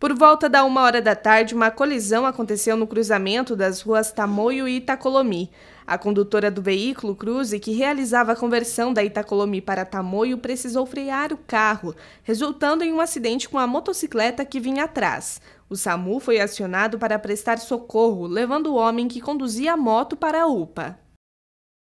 Por volta da uma hora da tarde, uma colisão aconteceu no cruzamento das ruas Tamoio e Itacolomi. A condutora do veículo Cruze, que realizava a conversão da Itacolomi para Tamoio, precisou frear o carro, resultando em um acidente com a motocicleta que vinha atrás. O SAMU foi acionado para prestar socorro, levando o homem que conduzia a moto para a UPA.